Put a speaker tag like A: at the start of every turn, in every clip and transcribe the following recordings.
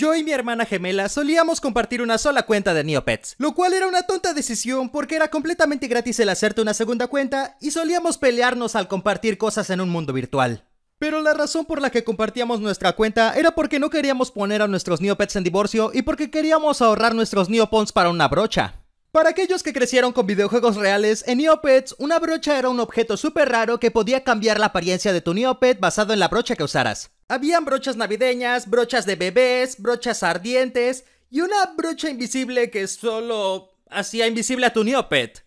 A: Yo y mi hermana gemela solíamos compartir una sola cuenta de Neopets, lo cual era una tonta decisión porque era completamente gratis el hacerte una segunda cuenta y solíamos pelearnos al compartir cosas en un mundo virtual. Pero la razón por la que compartíamos nuestra cuenta era porque no queríamos poner a nuestros Neopets en divorcio y porque queríamos ahorrar nuestros Neopons para una brocha. Para aquellos que crecieron con videojuegos reales, en Neopets, una brocha era un objeto súper raro que podía cambiar la apariencia de tu Neopet basado en la brocha que usaras. Habían brochas navideñas, brochas de bebés, brochas ardientes y una brocha invisible que solo hacía invisible a tu Neopet.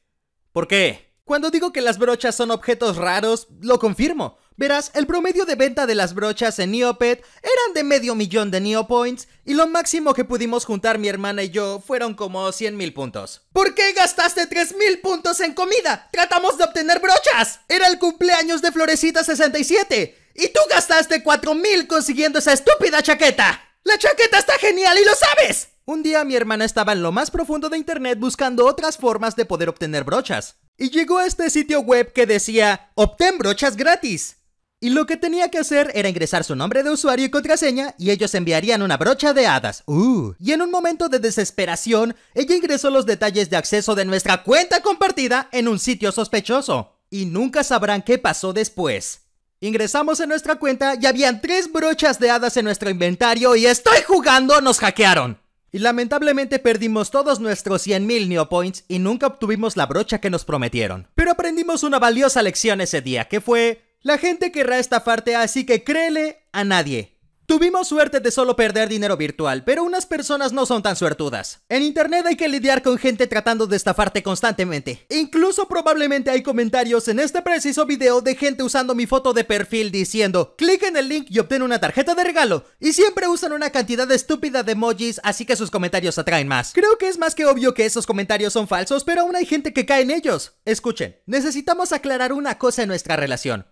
A: ¿Por qué? Cuando digo que las brochas son objetos raros, lo confirmo. Verás, el promedio de venta de las brochas en Neopet eran de medio millón de Neopoints y lo máximo que pudimos juntar mi hermana y yo fueron como 100.000 puntos. ¿Por qué gastaste 3.000 puntos en comida? ¡Tratamos de obtener brochas! ¡Era el cumpleaños de Florecita 67! Y tú gastaste 4000 consiguiendo esa estúpida chaqueta. La chaqueta está genial y lo sabes. Un día mi hermana estaba en lo más profundo de internet buscando otras formas de poder obtener brochas. Y llegó a este sitio web que decía, obtén brochas gratis. Y lo que tenía que hacer era ingresar su nombre de usuario y contraseña y ellos enviarían una brocha de hadas. Uh. Y en un momento de desesperación, ella ingresó los detalles de acceso de nuestra cuenta compartida en un sitio sospechoso. Y nunca sabrán qué pasó después. Ingresamos en nuestra cuenta y habían tres brochas de hadas en nuestro inventario y estoy jugando, nos hackearon. Y lamentablemente perdimos todos nuestros 100.000 Neopoints y nunca obtuvimos la brocha que nos prometieron. Pero aprendimos una valiosa lección ese día, que fue... La gente querrá estafarte así que créele a nadie. Tuvimos suerte de solo perder dinero virtual, pero unas personas no son tan suertudas. En internet hay que lidiar con gente tratando de estafarte constantemente. Incluso probablemente hay comentarios en este preciso video de gente usando mi foto de perfil diciendo, clic en el link y obtén una tarjeta de regalo. Y siempre usan una cantidad estúpida de emojis, así que sus comentarios atraen más. Creo que es más que obvio que esos comentarios son falsos, pero aún hay gente que cae en ellos. Escuchen, necesitamos aclarar una cosa en nuestra relación.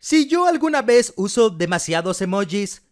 A: Si yo alguna vez uso demasiados emojis,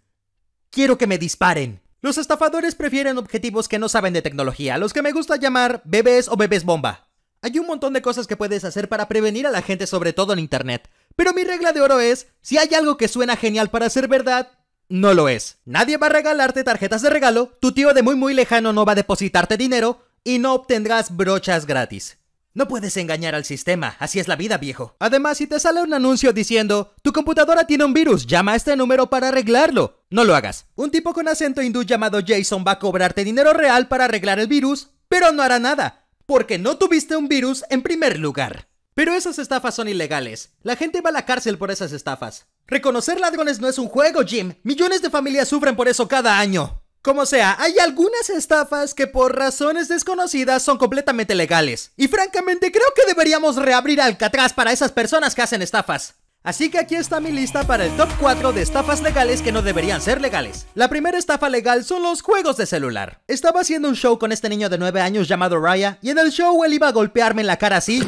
A: Quiero que me disparen. Los estafadores prefieren objetivos que no saben de tecnología, los que me gusta llamar bebés o bebés bomba. Hay un montón de cosas que puedes hacer para prevenir a la gente, sobre todo en Internet. Pero mi regla de oro es, si hay algo que suena genial para ser verdad, no lo es. Nadie va a regalarte tarjetas de regalo, tu tío de muy muy lejano no va a depositarte dinero y no obtendrás brochas gratis. No puedes engañar al sistema, así es la vida, viejo. Además, si te sale un anuncio diciendo, tu computadora tiene un virus, llama a este número para arreglarlo. No lo hagas. Un tipo con acento hindú llamado Jason va a cobrarte dinero real para arreglar el virus, pero no hará nada, porque no tuviste un virus en primer lugar. Pero esas estafas son ilegales. La gente va a la cárcel por esas estafas. Reconocer ladrones no es un juego, Jim. Millones de familias sufren por eso cada año. Como sea, hay algunas estafas que por razones desconocidas son completamente legales. Y francamente creo que deberíamos reabrir Alcatraz para esas personas que hacen estafas. Así que aquí está mi lista para el top 4 de estafas legales que no deberían ser legales. La primera estafa legal son los juegos de celular. Estaba haciendo un show con este niño de 9 años llamado Raya y en el show él iba a golpearme en la cara así.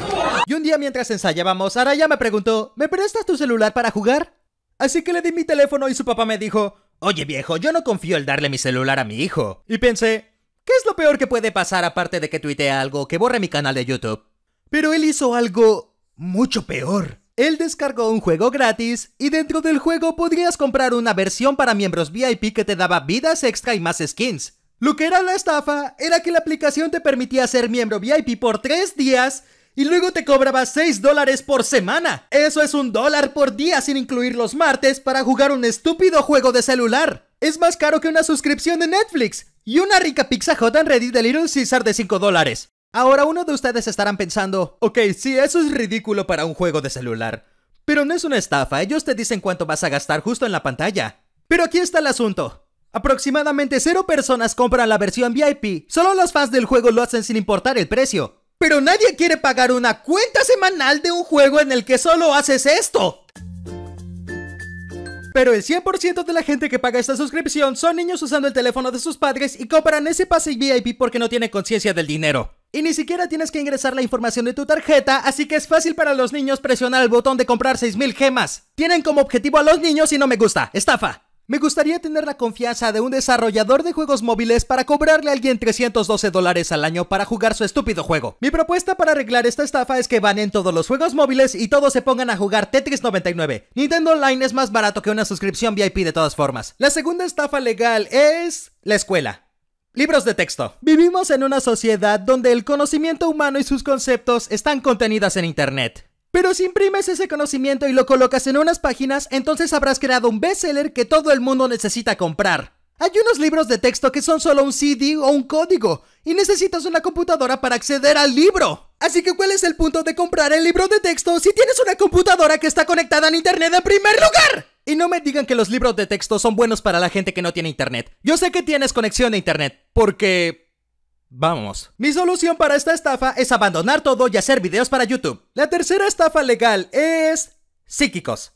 A: Y un día mientras ensayábamos, Araya me preguntó, ¿me prestas tu celular para jugar? Así que le di mi teléfono y su papá me dijo, Oye viejo, yo no confío en darle mi celular a mi hijo. Y pensé, ¿qué es lo peor que puede pasar aparte de que tuitee algo que borre mi canal de YouTube? Pero él hizo algo mucho peor. Él descargó un juego gratis y dentro del juego podrías comprar una versión para miembros VIP que te daba vidas extra y más skins. Lo que era la estafa era que la aplicación te permitía ser miembro VIP por tres días y luego te cobraba 6 dólares por semana. Eso es un dólar por día sin incluir los martes para jugar un estúpido juego de celular. Es más caro que una suscripción de Netflix y una rica pizza hot and ready de Little Caesar de 5 dólares. Ahora uno de ustedes estarán pensando, ok, sí, eso es ridículo para un juego de celular. Pero no es una estafa, ellos te dicen cuánto vas a gastar justo en la pantalla. Pero aquí está el asunto. Aproximadamente cero personas compran la versión VIP, solo los fans del juego lo hacen sin importar el precio. Pero nadie quiere pagar una cuenta semanal de un juego en el que solo haces esto. Pero el 100% de la gente que paga esta suscripción son niños usando el teléfono de sus padres y compran ese pase VIP porque no tienen conciencia del dinero. Y ni siquiera tienes que ingresar la información de tu tarjeta, así que es fácil para los niños presionar el botón de comprar 6000 gemas. Tienen como objetivo a los niños y no me gusta, estafa. Me gustaría tener la confianza de un desarrollador de juegos móviles para cobrarle a alguien 312 dólares al año para jugar su estúpido juego. Mi propuesta para arreglar esta estafa es que en todos los juegos móviles y todos se pongan a jugar Tetris 99. Nintendo Online es más barato que una suscripción VIP de todas formas. La segunda estafa legal es... la escuela. Libros de texto. Vivimos en una sociedad donde el conocimiento humano y sus conceptos están contenidas en Internet. Pero si imprimes ese conocimiento y lo colocas en unas páginas, entonces habrás creado un bestseller que todo el mundo necesita comprar. Hay unos libros de texto que son solo un CD o un código, y necesitas una computadora para acceder al libro. Así que ¿cuál es el punto de comprar el libro de texto si tienes una computadora que está conectada a Internet en primer lugar? Y no me digan que los libros de texto son buenos para la gente que no tiene Internet. Yo sé que tienes conexión a Internet, porque Vamos. Mi solución para esta estafa es abandonar todo y hacer videos para YouTube. La tercera estafa legal es... psíquicos.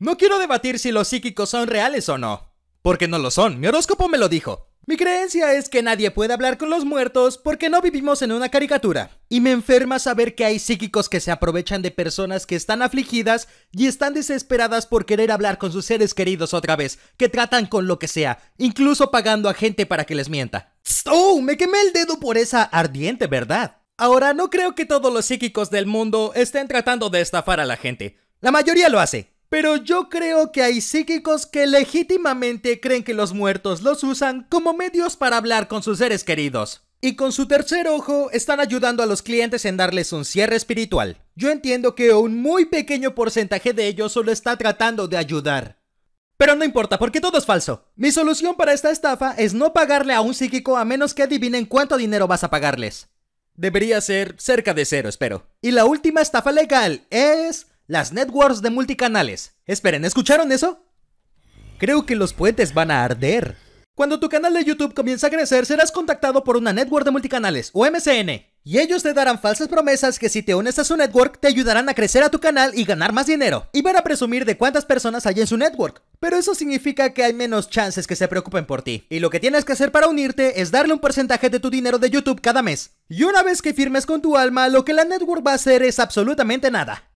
A: No quiero debatir si los psíquicos son reales o no, porque no lo son, mi horóscopo me lo dijo. Mi creencia es que nadie puede hablar con los muertos porque no vivimos en una caricatura. Y me enferma saber que hay psíquicos que se aprovechan de personas que están afligidas y están desesperadas por querer hablar con sus seres queridos otra vez, que tratan con lo que sea, incluso pagando a gente para que les mienta. ¡Oh! Me quemé el dedo por esa ardiente verdad. Ahora, no creo que todos los psíquicos del mundo estén tratando de estafar a la gente. La mayoría lo hace. Pero yo creo que hay psíquicos que legítimamente creen que los muertos los usan como medios para hablar con sus seres queridos. Y con su tercer ojo están ayudando a los clientes en darles un cierre espiritual. Yo entiendo que un muy pequeño porcentaje de ellos solo está tratando de ayudar. Pero no importa, porque todo es falso. Mi solución para esta estafa es no pagarle a un psíquico a menos que adivinen cuánto dinero vas a pagarles. Debería ser cerca de cero, espero. Y la última estafa legal es las networks de multicanales. Esperen, ¿escucharon eso? Creo que los puentes van a arder. Cuando tu canal de YouTube comienza a crecer, serás contactado por una network de multicanales o MCN. Y ellos te darán falsas promesas que si te unes a su network te ayudarán a crecer a tu canal y ganar más dinero. Y van a presumir de cuántas personas hay en su network. Pero eso significa que hay menos chances que se preocupen por ti. Y lo que tienes que hacer para unirte es darle un porcentaje de tu dinero de YouTube cada mes. Y una vez que firmes con tu alma, lo que la network va a hacer es absolutamente nada.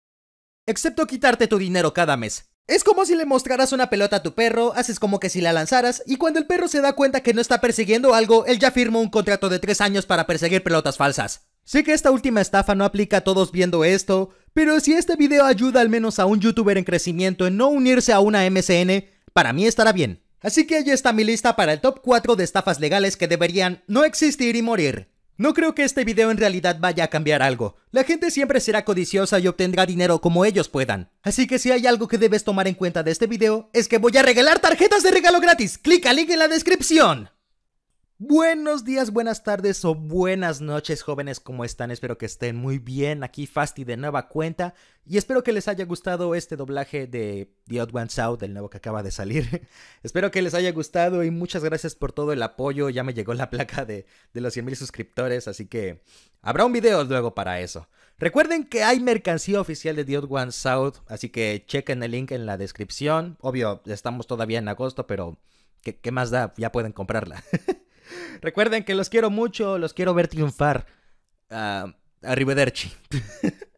A: Excepto quitarte tu dinero cada mes. Es como si le mostraras una pelota a tu perro, haces como que si la lanzaras, y cuando el perro se da cuenta que no está persiguiendo algo, él ya firmó un contrato de 3 años para perseguir pelotas falsas. Sé que esta última estafa no aplica a todos viendo esto, pero si este video ayuda al menos a un youtuber en crecimiento en no unirse a una MCN, para mí estará bien. Así que ahí está mi lista para el top 4 de estafas legales que deberían no existir y morir. No creo que este video en realidad vaya a cambiar algo. La gente siempre será codiciosa y obtendrá dinero como ellos puedan. Así que si hay algo que debes tomar en cuenta de este video, es que voy a regalar tarjetas de regalo gratis. Clica link en la descripción. Buenos días, buenas tardes o buenas noches jóvenes, ¿cómo están? Espero que estén muy bien, aquí Fasti de nueva cuenta y espero que les haya gustado este doblaje de The Odd Ones Out, el nuevo que acaba de salir. espero que les haya gustado y muchas gracias por todo el apoyo, ya me llegó la placa de, de los 100.000 suscriptores, así que habrá un video luego para eso. Recuerden que hay mercancía oficial de The Odd Ones Out, así que chequen el link en la descripción. Obvio, estamos todavía en agosto, pero qué más da? Ya pueden comprarla. Recuerden que los quiero mucho, los quiero ver triunfar. Ah, arrivederci.